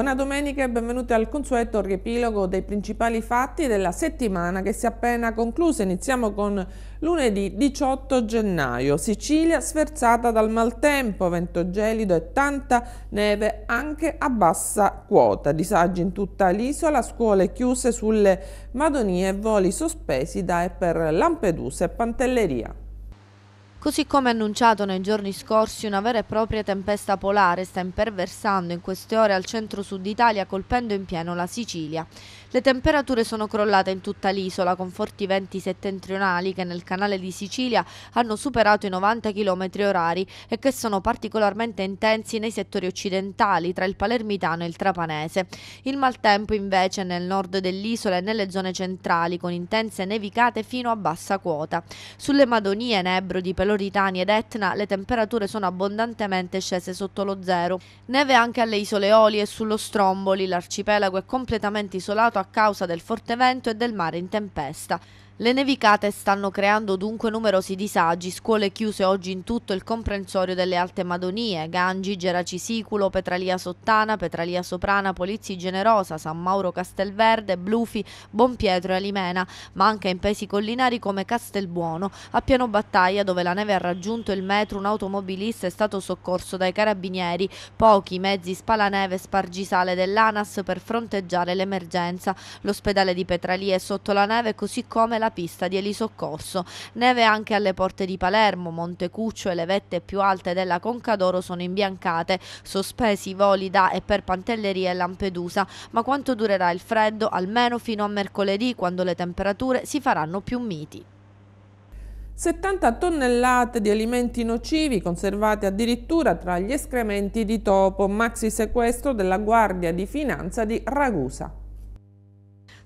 Buona domenica e benvenuti al consueto riepilogo dei principali fatti della settimana che si è appena conclusa. Iniziamo con lunedì 18 gennaio. Sicilia sferzata dal maltempo, vento gelido e tanta neve anche a bassa quota. Disagi in tutta l'isola, scuole chiuse sulle Madonie e voli sospesi da e per Lampedusa e Pantelleria. Così come annunciato nei giorni scorsi, una vera e propria tempesta polare sta imperversando in queste ore al centro-sud Italia colpendo in pieno la Sicilia. Le temperature sono crollate in tutta l'isola con forti venti settentrionali che nel canale di Sicilia hanno superato i 90 km orari e che sono particolarmente intensi nei settori occidentali tra il palermitano e il trapanese. Il maltempo invece nel nord dell'isola e nelle zone centrali con intense nevicate fino a bassa quota. Sulle Madonie, Nebro di Peloritani ed Etna le temperature sono abbondantemente scese sotto lo zero. Neve anche alle isole Oli e sullo Stromboli, l'arcipelago è completamente isolato a causa del forte vento e del mare in tempesta. Le nevicate stanno creando dunque numerosi disagi, scuole chiuse oggi in tutto il comprensorio delle Alte Madonie, Gangi, Geracisiculo, Petralia Sottana, Petralia Soprana, Polizzi Generosa, San Mauro Castelverde, Blufi, Bonpietro e Alimena, ma anche in paesi collinari come Castelbuono. A Piano Battaglia, dove la neve ha raggiunto il metro, un automobilista è stato soccorso dai carabinieri, pochi mezzi spalaneve e spargisale dell'ANAS per fronteggiare l'emergenza. L'ospedale di Petralia è sotto la neve così come la pista di elisoccorso. Neve anche alle porte di Palermo, Montecuccio e le vette più alte della Conca d'Oro sono imbiancate, sospesi i voli da e per Pantelleria e Lampedusa, ma quanto durerà il freddo? Almeno fino a mercoledì, quando le temperature si faranno più miti. 70 tonnellate di alimenti nocivi conservate addirittura tra gli escrementi di topo, maxi sequestro della Guardia di Finanza di Ragusa.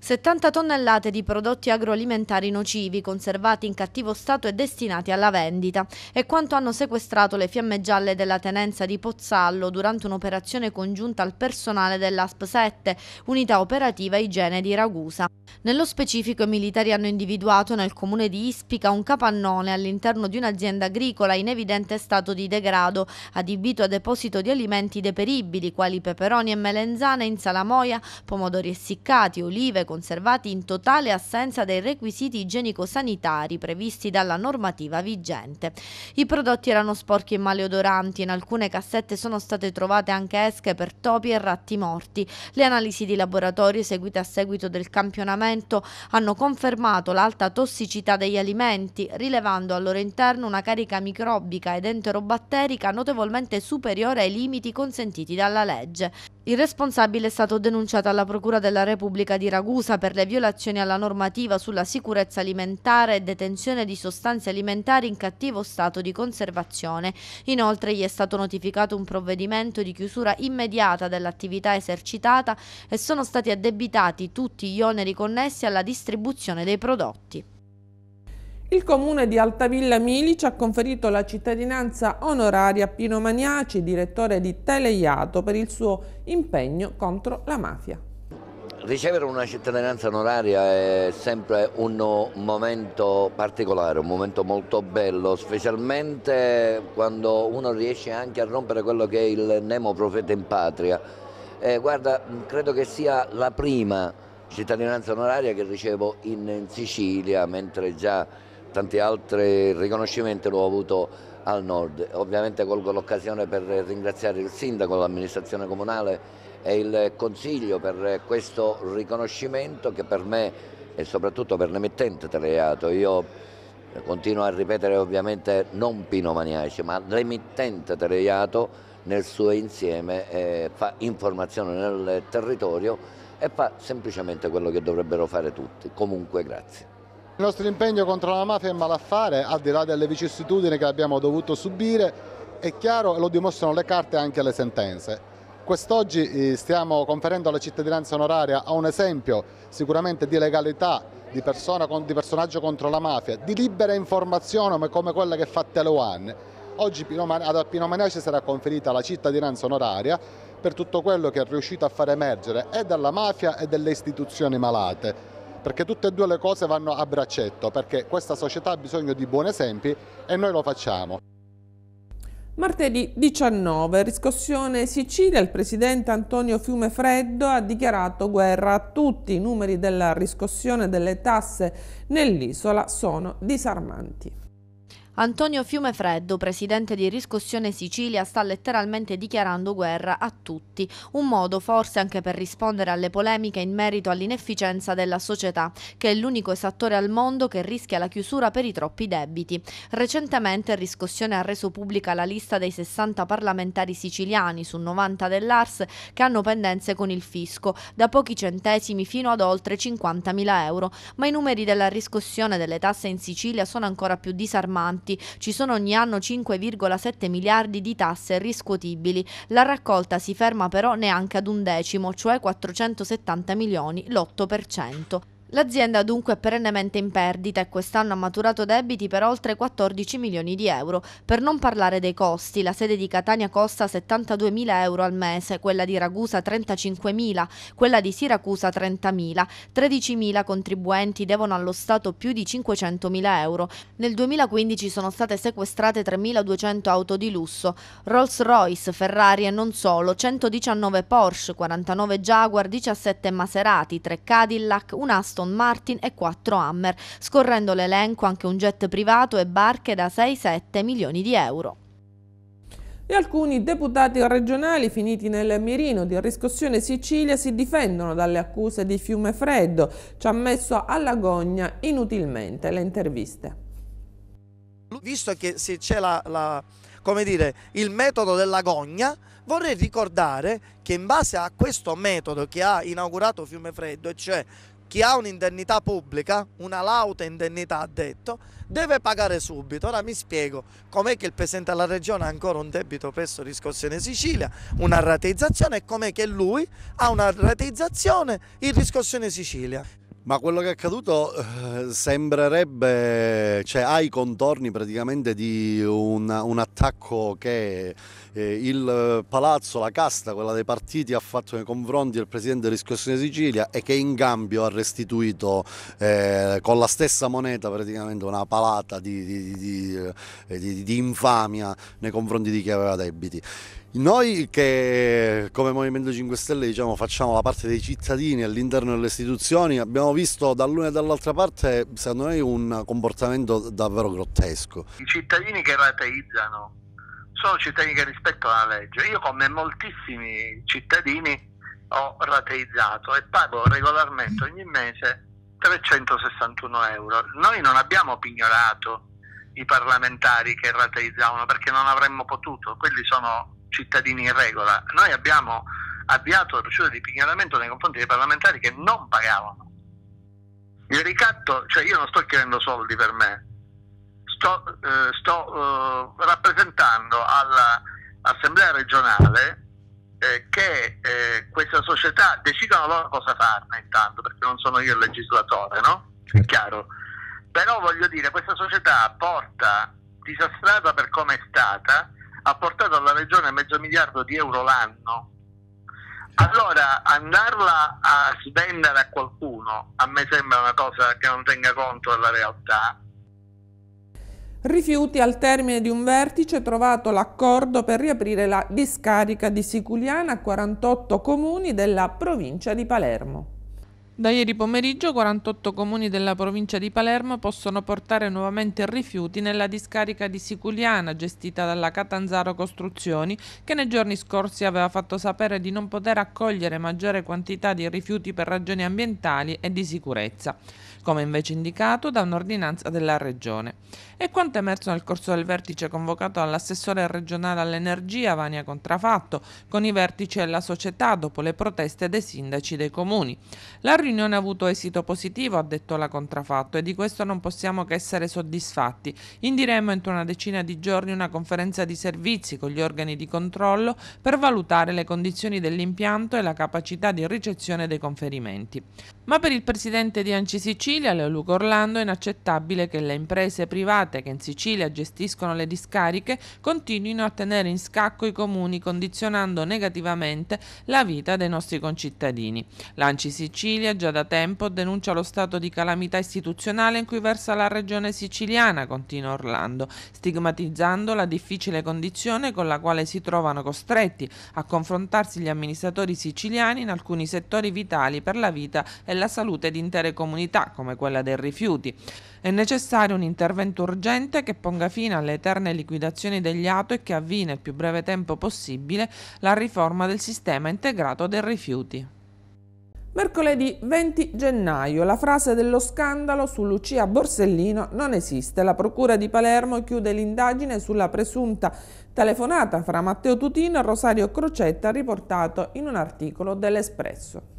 70 tonnellate di prodotti agroalimentari nocivi conservati in cattivo stato e destinati alla vendita è quanto hanno sequestrato le fiamme gialle della tenenza di Pozzallo durante un'operazione congiunta al personale dell'ASP 7, unità operativa igiene di Ragusa. Nello specifico i militari hanno individuato nel comune di Ispica un capannone all'interno di un'azienda agricola in evidente stato di degrado, adibito a deposito di alimenti deperibili quali peperoni e melenzane in salamoia, pomodori essiccati, olive, conservati in totale assenza dei requisiti igienico-sanitari previsti dalla normativa vigente. I prodotti erano sporchi e maleodoranti, in alcune cassette sono state trovate anche esche per topi e ratti morti. Le analisi di laboratorio eseguite a seguito del campionamento hanno confermato l'alta tossicità degli alimenti, rilevando al loro interno una carica microbica ed enterobatterica notevolmente superiore ai limiti consentiti dalla legge. Il responsabile è stato denunciato alla Procura della Repubblica di Ragusa per le violazioni alla normativa sulla sicurezza alimentare e detenzione di sostanze alimentari in cattivo stato di conservazione. Inoltre gli è stato notificato un provvedimento di chiusura immediata dell'attività esercitata e sono stati addebitati tutti gli oneri connessi alla distribuzione dei prodotti. Il comune di Altavilla Milice ha conferito la cittadinanza onoraria a Pino Maniaci, direttore di Teleiato, per il suo impegno contro la mafia. Ricevere una cittadinanza onoraria è sempre un momento particolare, un momento molto bello, specialmente quando uno riesce anche a rompere quello che è il Nemo Profeta in Patria. Eh, guarda, credo che sia la prima cittadinanza onoraria che ricevo in Sicilia, mentre già tanti altri riconoscimenti l'ho avuto al nord. Ovviamente colgo l'occasione per ringraziare il sindaco, l'amministrazione comunale e il consiglio per questo riconoscimento che per me e soprattutto per l'emittente Teleato, io continuo a ripetere ovviamente non Pino Maniaci, ma l'emittente Teleato nel suo insieme eh, fa informazione nel territorio e fa semplicemente quello che dovrebbero fare tutti. Comunque grazie. Il nostro impegno contro la mafia è il malaffare, al di là delle vicissitudini che abbiamo dovuto subire, è chiaro e lo dimostrano le carte e anche le sentenze. Quest'oggi eh, stiamo conferendo la cittadinanza onoraria a un esempio sicuramente di legalità, di, persona, di personaggio contro la mafia, di libera informazione come quella che fa Teloan. Oggi ad Pino Maniace sarà conferita la cittadinanza onoraria per tutto quello che è riuscito a far emergere e dalla mafia e dalle istituzioni malate perché tutte e due le cose vanno a braccetto, perché questa società ha bisogno di buoni esempi e noi lo facciamo. Martedì 19, riscossione Sicilia, il presidente Antonio Fiumefreddo ha dichiarato guerra a tutti. I numeri della riscossione delle tasse nell'isola sono disarmanti. Antonio Fiumefreddo, presidente di Riscossione Sicilia, sta letteralmente dichiarando guerra a tutti, un modo forse anche per rispondere alle polemiche in merito all'inefficienza della società, che è l'unico esattore al mondo che rischia la chiusura per i troppi debiti. Recentemente Riscossione ha reso pubblica la lista dei 60 parlamentari siciliani su 90 dell'ARS che hanno pendenze con il fisco, da pochi centesimi fino ad oltre 50.000 euro, ma i numeri della riscossione delle tasse in Sicilia sono ancora più disarmanti infatti ci sono ogni anno 5,7 miliardi di tasse riscuotibili. La raccolta si ferma però neanche ad un decimo, cioè 470 milioni, l'8%. L'azienda dunque è perennemente in perdita e quest'anno ha maturato debiti per oltre 14 milioni di euro. Per non parlare dei costi, la sede di Catania costa 72 mila euro al mese, quella di Ragusa 35 mila, quella di Siracusa 30 mila. 13 mila contribuenti devono allo Stato più di 500 mila euro. Nel 2015 sono state sequestrate 3.200 auto di lusso, Rolls Royce, Ferrari e non solo, 119 Porsche, 49 Jaguar, 17 Maserati, 3 Cadillac, un Aston Aston Martin e 4 Hammer, scorrendo l'elenco anche un jet privato e barche da 6-7 milioni di euro e alcuni deputati regionali finiti nel mirino di riscossione Sicilia si difendono dalle accuse di Fiume Freddo, ci ha messo alla gogna inutilmente le interviste. Visto che c'è la, la, il metodo della gogna, vorrei ricordare che in base a questo metodo che ha inaugurato Fiume Freddo, cioè chi ha un'indennità pubblica, una lauta indennità ha detto, deve pagare subito. Ora mi spiego com'è che il Presidente della Regione ha ancora un debito presso Riscossione Sicilia, una rateizzazione e com'è che lui ha una rateizzazione in Riscossione Sicilia. Ma quello che è accaduto eh, sembrerebbe, cioè ha i contorni praticamente di un, un attacco che eh, il palazzo, la casta, quella dei partiti ha fatto nei confronti del presidente dell'Iscossione Sicilia e che in cambio ha restituito eh, con la stessa moneta praticamente una palata di, di, di, di eh, infamia nei confronti di chi aveva debiti. Noi che come Movimento 5 Stelle diciamo, facciamo la parte dei cittadini all'interno delle istituzioni abbiamo visto dall'una e dall'altra parte secondo me un comportamento davvero grottesco. I cittadini che rateizzano sono cittadini che rispettano la legge. Io come moltissimi cittadini ho rateizzato e pago regolarmente ogni mese 361 euro. Noi non abbiamo pignorato i parlamentari che rateizzavano perché non avremmo potuto, quelli sono cittadini in regola. Noi abbiamo avviato la procedura di pignoramento nei confronti dei parlamentari che non pagavano. Il ricatto, cioè io non sto chiedendo soldi per me, sto, eh, sto eh, rappresentando all'assemblea regionale eh, che eh, questa società decidano loro cosa farne intanto, perché non sono io il legislatore, no? È chiaro. Però voglio dire, questa società porta disastrata per come è stata, ha portato alla regione mezzo miliardo di euro l'anno. Allora andarla a svendere a qualcuno a me sembra una cosa che non tenga conto della realtà. Rifiuti al termine di un vertice trovato l'accordo per riaprire la discarica di Siculiana a 48 comuni della provincia di Palermo. Da ieri pomeriggio 48 comuni della provincia di Palermo possono portare nuovamente rifiuti nella discarica di Siculiana gestita dalla Catanzaro Costruzioni che nei giorni scorsi aveva fatto sapere di non poter accogliere maggiore quantità di rifiuti per ragioni ambientali e di sicurezza come invece indicato da un'ordinanza della Regione. E quanto emerso nel corso del vertice convocato dall'assessore regionale all'energia Vania Contrafatto con i vertici della società dopo le proteste dei sindaci dei comuni. La riunione ha avuto esito positivo, ha detto la Contrafatto, e di questo non possiamo che essere soddisfatti. Indiremo entro una decina di giorni una conferenza di servizi con gli organi di controllo per valutare le condizioni dell'impianto e la capacità di ricezione dei conferimenti. Ma per il presidente di Ancisicina Sicilia, Leoluco Orlando, è inaccettabile che le imprese private che in Sicilia gestiscono le discariche continuino a tenere in scacco i comuni condizionando negativamente la vita dei nostri concittadini. L'Anci Sicilia già da tempo denuncia lo stato di calamità istituzionale in cui versa la regione siciliana, continua Orlando, stigmatizzando la difficile condizione con la quale si trovano costretti a confrontarsi gli amministratori siciliani in alcuni settori vitali per la vita e la salute di intere comunità, come come quella dei rifiuti. È necessario un intervento urgente che ponga fine alle eterne liquidazioni degli ATO e che avvii nel più breve tempo possibile la riforma del sistema integrato dei rifiuti. Mercoledì 20 gennaio, la frase dello scandalo su Lucia Borsellino non esiste. La Procura di Palermo chiude l'indagine sulla presunta telefonata fra Matteo Tutino e Rosario Crocetta riportato in un articolo dell'Espresso.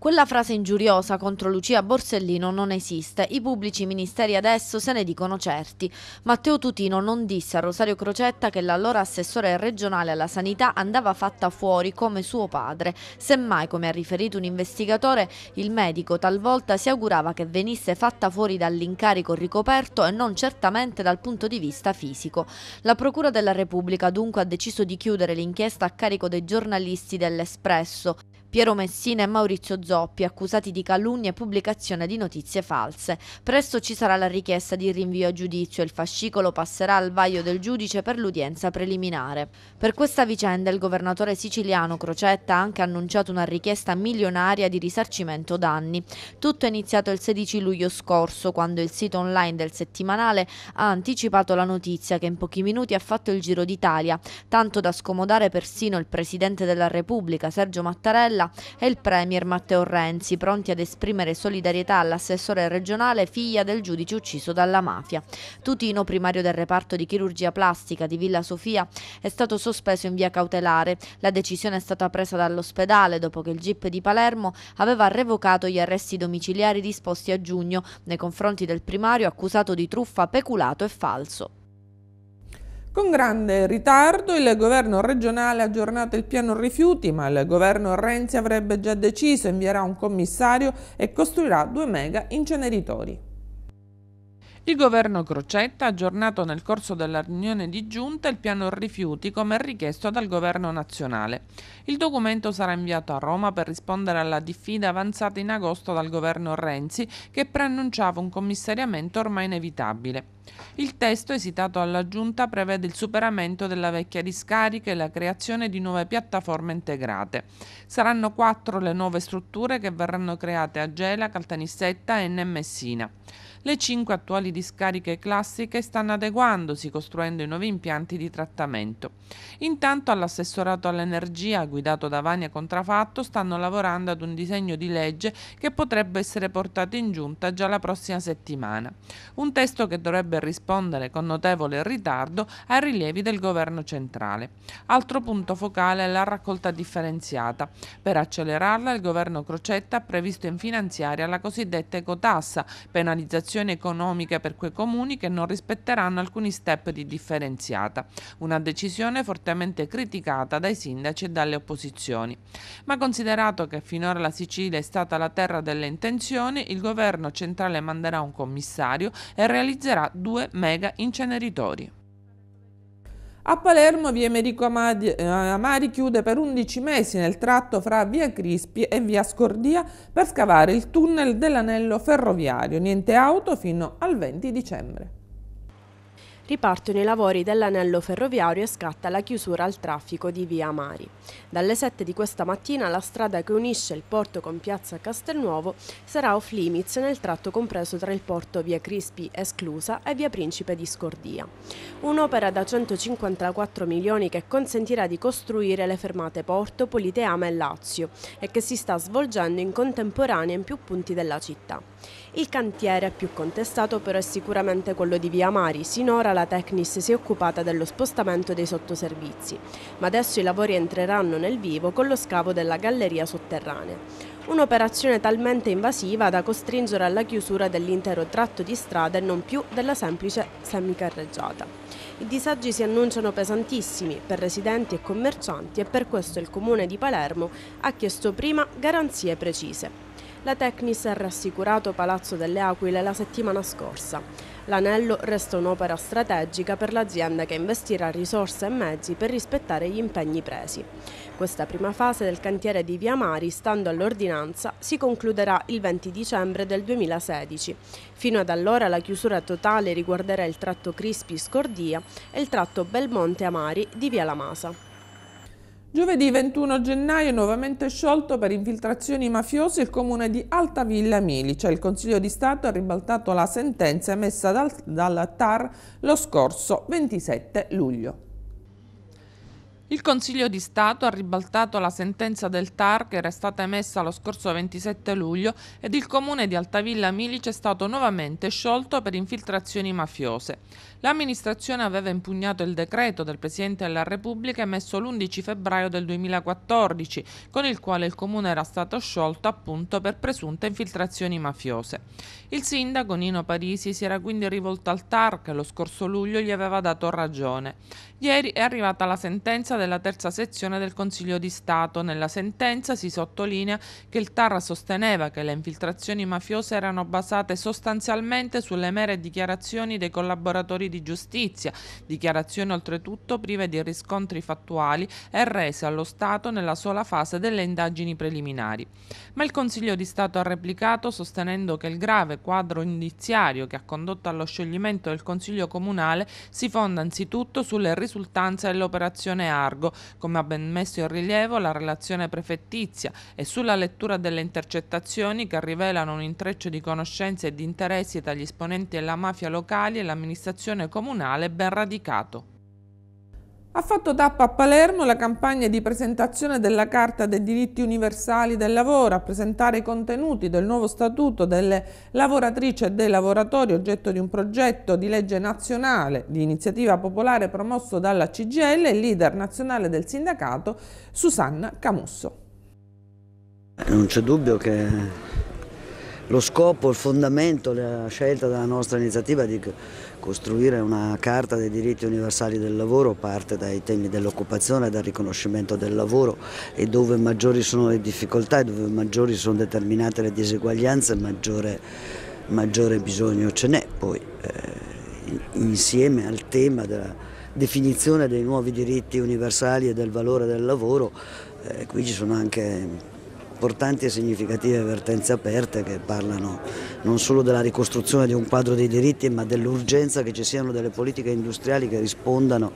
Quella frase ingiuriosa contro Lucia Borsellino non esiste, i pubblici ministeri adesso se ne dicono certi. Matteo Tutino non disse a Rosario Crocetta che l'allora assessore regionale alla sanità andava fatta fuori come suo padre. Semmai, come ha riferito un investigatore, il medico talvolta si augurava che venisse fatta fuori dall'incarico ricoperto e non certamente dal punto di vista fisico. La Procura della Repubblica dunque ha deciso di chiudere l'inchiesta a carico dei giornalisti dell'Espresso Piero Messina e Maurizio Zoppi, accusati di calunnia e pubblicazione di notizie false. Presto ci sarà la richiesta di rinvio a giudizio e il fascicolo passerà al vaglio del giudice per l'udienza preliminare. Per questa vicenda il governatore siciliano Crocetta ha anche annunciato una richiesta milionaria di risarcimento danni. Tutto è iniziato il 16 luglio scorso, quando il sito online del settimanale ha anticipato la notizia che in pochi minuti ha fatto il giro d'Italia, tanto da scomodare persino il Presidente della Repubblica, Sergio Mattarella, Mattarella e il Premier Matteo Renzi, pronti ad esprimere solidarietà all'assessore regionale figlia del giudice ucciso dalla mafia. Tutino, primario del reparto di chirurgia plastica di Villa Sofia, è stato sospeso in via cautelare. La decisione è stata presa dall'ospedale dopo che il GIP di Palermo aveva revocato gli arresti domiciliari disposti a giugno nei confronti del primario accusato di truffa, peculato e falso. Con grande ritardo il governo regionale ha aggiornato il piano rifiuti, ma il governo Renzi avrebbe già deciso, invierà un commissario e costruirà due mega inceneritori. Il governo Crocetta ha aggiornato nel corso della riunione di giunta il piano rifiuti come richiesto dal governo nazionale. Il documento sarà inviato a Roma per rispondere alla diffida avanzata in agosto dal governo Renzi che preannunciava un commissariamento ormai inevitabile. Il testo esitato alla giunta prevede il superamento della vecchia discarica e la creazione di nuove piattaforme integrate. Saranno quattro le nuove strutture che verranno create a Gela, Caltanissetta e N. Messina. Le cinque attuali discariche classiche stanno adeguandosi costruendo i nuovi impianti di trattamento. Intanto all'assessorato all'energia guidato da Vania Contrafatto stanno lavorando ad un disegno di legge che potrebbe essere portato in giunta già la prossima settimana. Un testo che dovrebbe rispondere con notevole ritardo ai rilievi del governo centrale. Altro punto focale è la raccolta differenziata. Per accelerarla il governo Crocetta ha previsto in finanziaria la cosiddetta ecotassa, penalizzazione situazione economica per quei comuni che non rispetteranno alcuni step di differenziata, una decisione fortemente criticata dai sindaci e dalle opposizioni. Ma considerato che finora la Sicilia è stata la terra delle intenzioni, il governo centrale manderà un commissario e realizzerà due mega inceneritori. A Palermo via Merico Amadi, eh, Amari chiude per 11 mesi nel tratto fra via Crispi e via Scordia per scavare il tunnel dell'anello ferroviario. Niente auto fino al 20 dicembre ripartono i lavori dell'anello ferroviario e scatta la chiusura al traffico di Via Mari. Dalle 7 di questa mattina la strada che unisce il porto con Piazza Castelnuovo sarà off limits nel tratto compreso tra il porto Via Crispi esclusa e Via Principe di Scordia. Un'opera da 154 milioni che consentirà di costruire le fermate Porto, Politeama e Lazio e che si sta svolgendo in contemporanea in più punti della città. Il cantiere più contestato però è sicuramente quello di Via Mari, sinora la Tecnis si è occupata dello spostamento dei sottoservizi, ma adesso i lavori entreranno nel vivo con lo scavo della galleria sotterranea. Un'operazione talmente invasiva da costringere alla chiusura dell'intero tratto di strada e non più della semplice semicarreggiata. I disagi si annunciano pesantissimi per residenti e commercianti e per questo il Comune di Palermo ha chiesto prima garanzie precise. La Tecnis ha rassicurato Palazzo delle Aquile la settimana scorsa. L'anello resta un'opera strategica per l'azienda che investirà risorse e mezzi per rispettare gli impegni presi. Questa prima fase del cantiere di Via Mari, stando all'ordinanza, si concluderà il 20 dicembre del 2016. Fino ad allora la chiusura totale riguarderà il tratto Crispi-Scordia e il tratto Belmonte-Amari di Via La Masa. Giovedì 21 gennaio nuovamente sciolto per infiltrazioni mafiose il comune di Altavilla Milice. Il Consiglio di Stato ha ribaltato la sentenza emessa dal, dal TAR lo scorso 27 luglio. Il Consiglio di Stato ha ribaltato la sentenza del TAR che era stata emessa lo scorso 27 luglio ed il comune di Altavilla Milice è stato nuovamente sciolto per infiltrazioni mafiose. L'amministrazione aveva impugnato il decreto del Presidente della Repubblica emesso l'11 febbraio del 2014, con il quale il comune era stato sciolto appunto per presunte infiltrazioni mafiose. Il sindaco Nino Parisi si era quindi rivolto al TAR che lo scorso luglio gli aveva dato ragione. Ieri è arrivata la sentenza della terza sezione del Consiglio di Stato. Nella sentenza si sottolinea che il TAR sosteneva che le infiltrazioni mafiose erano basate sostanzialmente sulle mere dichiarazioni dei collaboratori amministratori di giustizia, dichiarazioni oltretutto prive di riscontri fattuali e rese allo Stato nella sola fase delle indagini preliminari. Ma il Consiglio di Stato ha replicato sostenendo che il grave quadro indiziario che ha condotto allo scioglimento del Consiglio Comunale si fonda anzitutto sulle risultanze dell'operazione Argo, come ha ben messo in rilievo la relazione prefettizia, e sulla lettura delle intercettazioni che rivelano un intreccio di conoscenze e di interessi tra gli esponenti della mafia locali e l'amministrazione amministrazione comunale ben radicato. Ha fatto tappa a Palermo la campagna di presentazione della Carta dei diritti universali del lavoro, a presentare i contenuti del nuovo statuto delle lavoratrici e dei lavoratori oggetto di un progetto di legge nazionale di iniziativa popolare promosso dalla CGL e leader nazionale del sindacato Susanna Camusso. Non c'è dubbio che lo scopo, il fondamento, la scelta della nostra iniziativa di Costruire una carta dei diritti universali del lavoro parte dai temi dell'occupazione, dal riconoscimento del lavoro e dove maggiori sono le difficoltà e dove maggiori sono determinate le diseguaglianze maggiore, maggiore bisogno ce n'è poi eh, insieme al tema della definizione dei nuovi diritti universali e del valore del lavoro eh, qui ci sono anche importanti e significative vertenze aperte che parlano non solo della ricostruzione di un quadro dei diritti ma dell'urgenza che ci siano delle politiche industriali che rispondano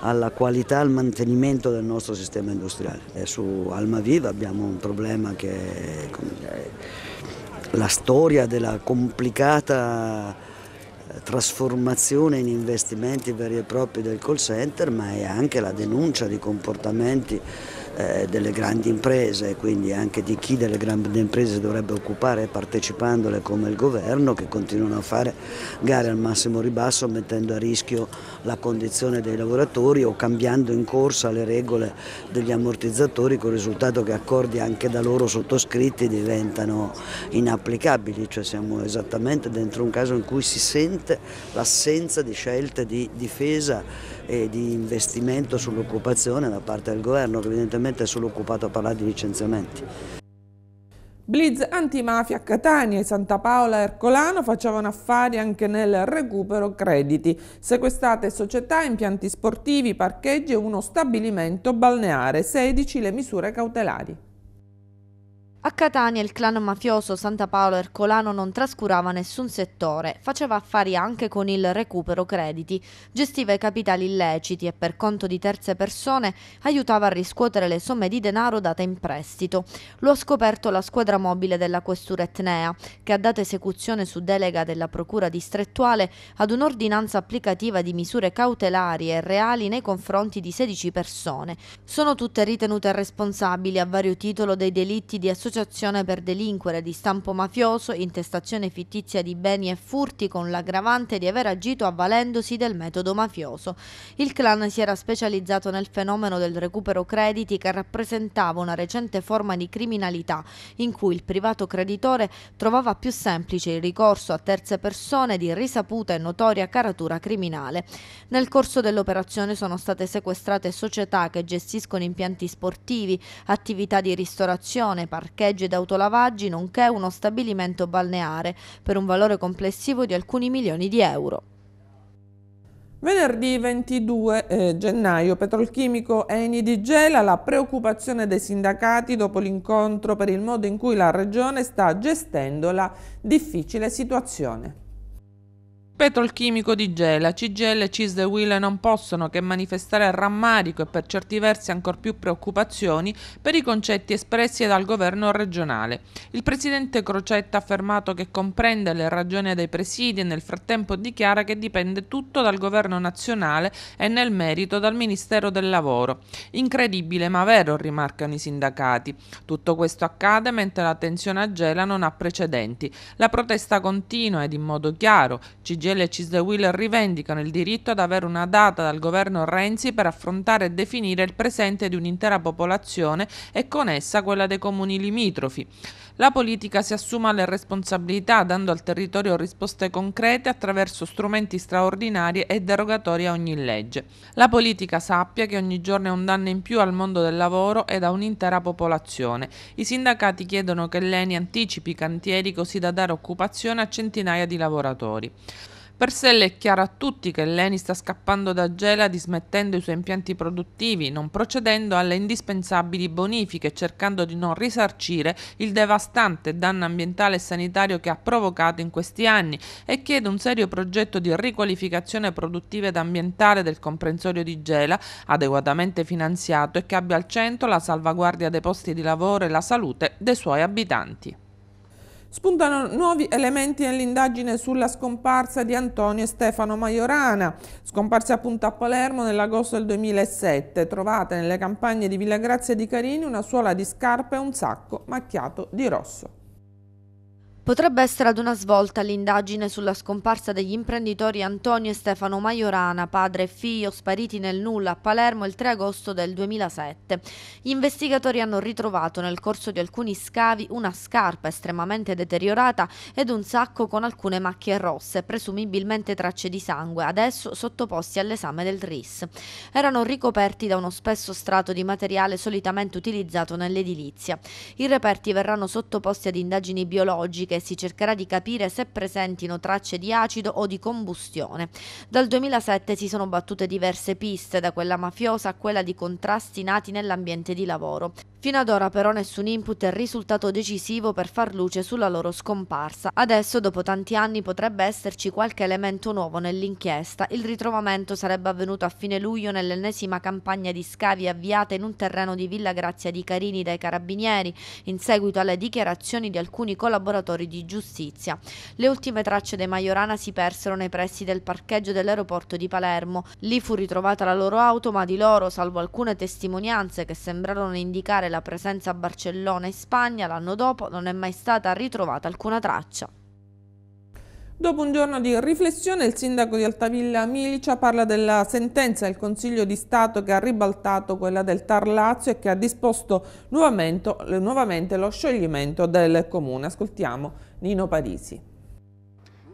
alla qualità e al mantenimento del nostro sistema industriale. E su Almaviva abbiamo un problema che è la storia della complicata eh, trasformazione in investimenti veri e propri del call center ma è anche la denuncia di comportamenti eh, delle grandi imprese, quindi anche di chi delle grandi imprese dovrebbe occupare partecipandole come il governo che continuano a fare gare al massimo ribasso mettendo a rischio la condizione dei lavoratori o cambiando in corsa le regole degli ammortizzatori con il risultato che accordi anche da loro sottoscritti diventano inapplicabili, cioè siamo esattamente dentro un caso in cui si sente l'assenza di scelte di difesa e di investimento sull'occupazione da parte del governo che evidentemente naturalmente sono occupato a parlare di licenziamenti. Blitz antimafia a Catania e Santa Paola Ercolano facevano affari anche nel recupero crediti. Sequestrate società, impianti sportivi, parcheggi e uno stabilimento balneare. 16 le misure cautelari. A Catania il clan mafioso Santa Paolo Ercolano non trascurava nessun settore, faceva affari anche con il recupero crediti, gestiva i capitali illeciti e per conto di terze persone aiutava a riscuotere le somme di denaro date in prestito. Lo ha scoperto la squadra mobile della questura Etnea, che ha dato esecuzione su delega della procura distrettuale ad un'ordinanza applicativa di misure cautelari e reali nei confronti di 16 persone. Sono tutte ritenute responsabili a vario titolo dei delitti di associazione associazione per delinquere di stampo mafioso, intestazione fittizia di beni e furti con l'aggravante di aver agito avvalendosi del metodo mafioso. Il clan si era specializzato nel fenomeno del recupero crediti che rappresentava una recente forma di criminalità in cui il privato creditore trovava più semplice il ricorso a terze persone di risaputa e notoria caratura criminale. Nel corso dell'operazione sono state sequestrate società che gestiscono impianti sportivi, attività di ristorazione, parchetti, parcheggi ed autolavaggi, nonché uno stabilimento balneare, per un valore complessivo di alcuni milioni di euro. Venerdì 22 eh, gennaio Petrolchimico Eni di Gela la preoccupazione dei sindacati dopo l'incontro per il modo in cui la Regione sta gestendo la difficile situazione. Petrolchimico di Gela, CGL e CIS De Will non possono che manifestare rammarico e per certi versi ancor più preoccupazioni per i concetti espressi dal governo regionale. Il presidente Crocetta ha affermato che comprende le ragioni dei presidi e nel frattempo dichiara che dipende tutto dal governo nazionale e nel merito dal Ministero del Lavoro. Incredibile ma vero, rimarcano i sindacati. Tutto questo accade mentre la tensione a Gela non ha precedenti. La protesta continua ed in modo chiaro. CGL CGL e Cisdewil rivendicano il diritto ad avere una data dal governo Renzi per affrontare e definire il presente di un'intera popolazione e con essa quella dei comuni limitrofi. La politica si assuma le responsabilità dando al territorio risposte concrete attraverso strumenti straordinari e derogatori a ogni legge. La politica sappia che ogni giorno è un danno in più al mondo del lavoro ed a un'intera popolazione. I sindacati chiedono che l'ENI anticipi i cantieri così da dare occupazione a centinaia di lavoratori. Purcell è chiaro a tutti che Leni sta scappando da Gela dismettendo i suoi impianti produttivi, non procedendo alle indispensabili bonifiche cercando di non risarcire il devastante danno ambientale e sanitario che ha provocato in questi anni e chiede un serio progetto di riqualificazione produttiva ed ambientale del comprensorio di Gela, adeguatamente finanziato e che abbia al centro la salvaguardia dei posti di lavoro e la salute dei suoi abitanti spuntano nuovi elementi nell'indagine sulla scomparsa di Antonio e Stefano Maiorana, scomparsi appunto a Palermo nell'agosto del 2007, trovate nelle campagne di Villa Grazia di Carini una suola di scarpa e un sacco macchiato di rosso. Potrebbe essere ad una svolta l'indagine sulla scomparsa degli imprenditori Antonio e Stefano Maiorana, padre e figlio, spariti nel nulla a Palermo il 3 agosto del 2007. Gli investigatori hanno ritrovato nel corso di alcuni scavi una scarpa estremamente deteriorata ed un sacco con alcune macchie rosse, presumibilmente tracce di sangue, adesso sottoposti all'esame del RIS. Erano ricoperti da uno spesso strato di materiale solitamente utilizzato nell'edilizia. I reperti verranno sottoposti ad indagini biologiche e si cercherà di capire se presentino tracce di acido o di combustione. Dal 2007 si sono battute diverse piste, da quella mafiosa a quella di contrasti nati nell'ambiente di lavoro. Fino ad ora però nessun input è risultato decisivo per far luce sulla loro scomparsa. Adesso, dopo tanti anni, potrebbe esserci qualche elemento nuovo nell'inchiesta. Il ritrovamento sarebbe avvenuto a fine luglio nell'ennesima campagna di scavi avviata in un terreno di Villa Grazia di Carini dai carabinieri, in seguito alle dichiarazioni di alcuni collaboratori operatori di giustizia. Le ultime tracce dei Majorana si persero nei pressi del parcheggio dell'aeroporto di Palermo. Lì fu ritrovata la loro auto, ma di loro, salvo alcune testimonianze che sembrarono indicare la presenza a Barcellona e Spagna l'anno dopo, non è mai stata ritrovata alcuna traccia. Dopo un giorno di riflessione il sindaco di Altavilla Milicia parla della sentenza del Consiglio di Stato che ha ribaltato quella del Tar e che ha disposto nuovamente, nuovamente lo scioglimento del comune. Ascoltiamo Nino Parisi.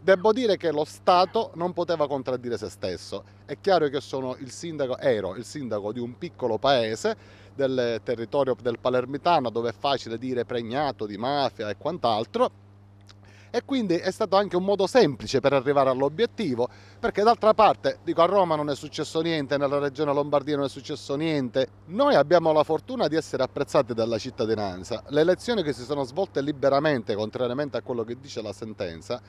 Devo dire che lo Stato non poteva contraddire se stesso. È chiaro che sono il sindaco, ero il sindaco di un piccolo paese del territorio del Palermitano dove è facile dire pregnato di mafia e quant'altro e quindi è stato anche un modo semplice per arrivare all'obiettivo perché d'altra parte dico a Roma non è successo niente nella regione Lombardia non è successo niente noi abbiamo la fortuna di essere apprezzati dalla cittadinanza le elezioni che si sono svolte liberamente contrariamente a quello che dice la sentenza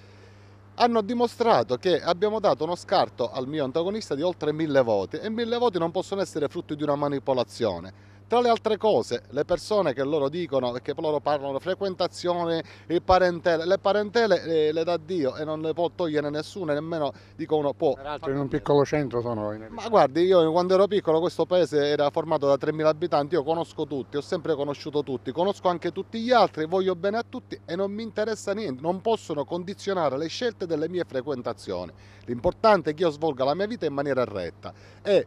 hanno dimostrato che abbiamo dato uno scarto al mio antagonista di oltre mille voti e mille voti non possono essere frutto di una manipolazione tra le altre cose, le persone che loro dicono e che loro parlano frequentazione, parentele, le parentele eh, le dà Dio e non le può togliere nessuno, nemmeno dicono può. Peraltro in un piccolo centro sono. In... Ma guardi, io quando ero piccolo questo paese era formato da 3.000 abitanti, io conosco tutti, ho sempre conosciuto tutti, conosco anche tutti gli altri, voglio bene a tutti e non mi interessa niente, non possono condizionare le scelte delle mie frequentazioni. L'importante è che io svolga la mia vita in maniera retta e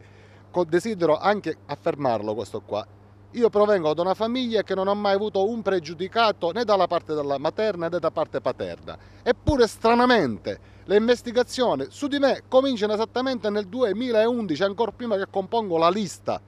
desidero anche affermarlo questo qua. Io provengo da una famiglia che non ha mai avuto un pregiudicato né dalla parte della materna né da parte paterna. Eppure, stranamente, le investigazioni su di me cominciano esattamente nel 2011, ancora prima che compongo la lista,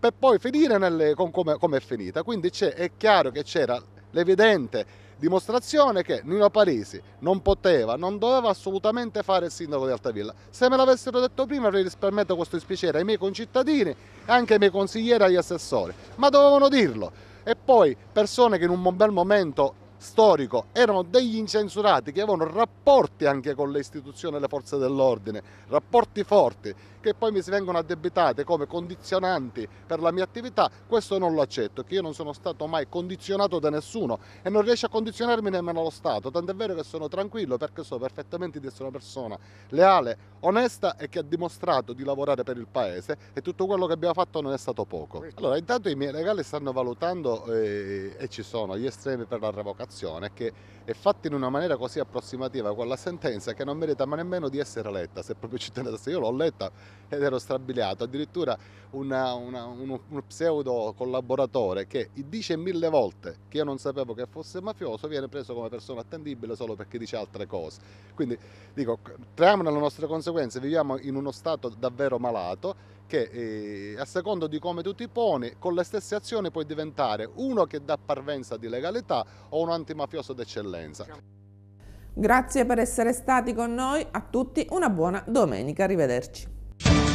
per poi finire nelle, con come, come è finita. Quindi è chiaro che c'era l'evidente dimostrazione che Nino Parisi non poteva, non doveva assolutamente fare il sindaco di Altavilla. Se me l'avessero detto prima avrei risparmiato questo dispiacere ai miei concittadini, e anche ai miei consiglieri e agli assessori, ma dovevano dirlo. E poi persone che in un bel momento storico erano degli incensurati che avevano rapporti anche con le istituzioni e le forze dell'ordine, rapporti forti che poi mi si vengono addebitate come condizionanti per la mia attività, questo non lo accetto, che io non sono stato mai condizionato da nessuno e non riesce a condizionarmi nemmeno lo Stato, tant'è vero che sono tranquillo perché so perfettamente di essere una persona leale, onesta e che ha dimostrato di lavorare per il Paese e tutto quello che abbiamo fatto non è stato poco. Allora intanto i miei legali stanno valutando eh, e ci sono gli estremi per la revocazione situazione che è fatta in una maniera così approssimativa con la sentenza che non merita ma nemmeno di essere letta, se proprio ci tenesse. Io l'ho letta ed ero strabiliato, addirittura una, una, uno, uno pseudo collaboratore che dice mille volte che io non sapevo che fosse mafioso viene preso come persona attendibile solo perché dice altre cose. Quindi dico, traiamo le nostre conseguenze, viviamo in uno stato davvero malato perché eh, a secondo di come tu ti poni, con le stesse azioni puoi diventare uno che dà parvenza di legalità o un antimafioso d'eccellenza. Grazie per essere stati con noi, a tutti una buona domenica, arrivederci.